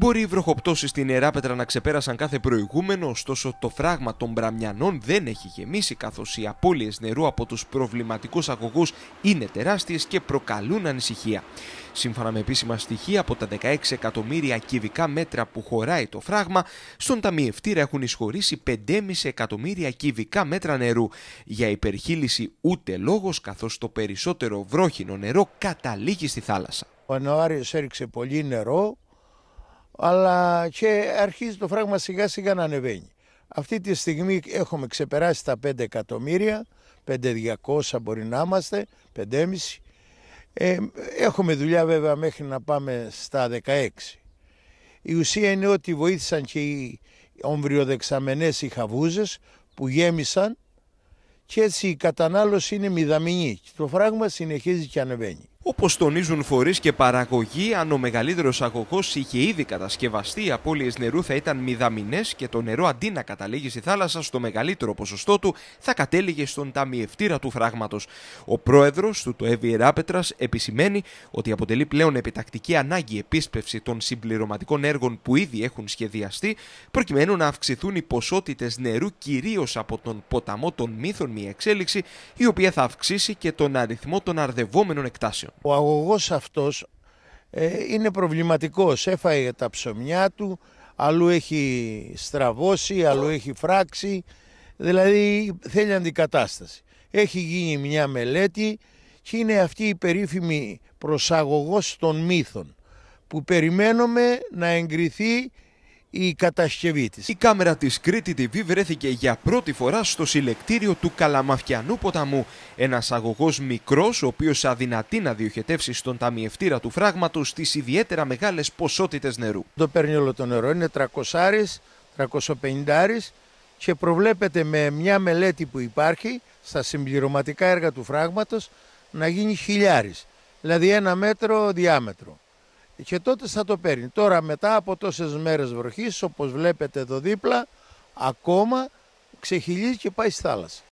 Μπορεί οι βροχοπτώσεις στην νερά να ξεπέρασαν κάθε προηγούμενο, ωστόσο το φράγμα των Μπραμιανών δεν έχει γεμίσει καθώς οι απώλειες νερού από τους προβληματικούς αγωγούς είναι τεράστιες και προκαλούν ανησυχία. Σύμφωνα με επίσημα στοιχεία, από τα 16 εκατομμύρια κυβικά μέτρα που χωράει το φράγμα, στον ταμιευτήρα έχουν εισχωρήσει 5,5 εκατομμύρια κυβικά μέτρα νερού. Για υπερχείληση ούτε λόγος, καθώς το περισσότερο βρόχινο νερό καταλήγει στη θάλασσα. Ο Ιανουάριο έριξε πολύ νερό, αλλά και αρχίζει το φράγμα σιγά σιγά να ανεβαίνει. Αυτή τη στιγμή έχουμε ξεπεράσει τα 5 εκατομμύρια, 5.200 μπορεί να είμαστε, 5,5. Ε, έχουμε δουλειά βέβαια μέχρι να πάμε στα 16. Η ουσία είναι ότι βοήθησαν και οι ομβριοδεξαμενές οι χαβούζες που γέμισαν και έτσι η κατανάλωση είναι μηδαμινή. Το φράγμα συνεχίζει και ανεβαίνει. Όπως τονίζουν φορείς και παραγωγή, αν ο μεγαλύτερος αγωγός είχε ήδη κατασκευαστεί, οι απώλειες νερού θα ήταν μηδαμινές και το νερό αντί να καταλήγει στη θάλασσα στο μεγαλύτερο ποσοστό του θα κατέληγε στον ταμιευτήρα του φράγματος. Ο πρόεδρος του, το Εύη Ράπετρας, επισημαίνει ότι αποτελεί πλέον επιτακτική ανάγκη επίσπευση των συμπληρωματικών έργων που ήδη έχουν σχεδιαστεί, προκειμένου να αυξηθούν οι ποσότητες νερού κυρίως από τον ποταμό των μύθων, μια εξέλιξη η οποία θα αυξήσει και τον αριθμό των αρδευόμενων εκτάσεων ο αγωγός αυτός ε, είναι προβληματικός. Έφαγε τα ψωμιά του, αλλού έχει στραβώσει, αλλού έχει φράξει, δηλαδή θέλει αντικατάσταση. Έχει γίνει μια μελέτη και είναι αυτή η περίφημη προσαγωγός των μύθων που περιμένουμε να εγκριθεί η κατασκευή της. Η κάμερα της Κρήτη TV βρέθηκε για πρώτη φορά στο συλλεκτήριο του Καλαμαφιανού ποταμού. Ένας αγωγός μικρός, ο οποίος αδυνατεί να διοχετεύσει στον ταμιευτήρα του φράγματος τις ιδιαίτερα μεγάλες ποσότητες νερού. Το παίρνει όλο το νερό, είναι 300 350 άρις και προβλέπεται με μια μελέτη που υπάρχει στα συμπληρωματικά έργα του φράγματος να γίνει χιλιάρις, δηλαδή ένα μέτρο διάμετρο και τότε θα το παίρνει. Τώρα μετά από τόσες μέρες βροχής όπως βλέπετε εδώ δίπλα ακόμα ξεχυλίζει και πάει στη θάλασσα.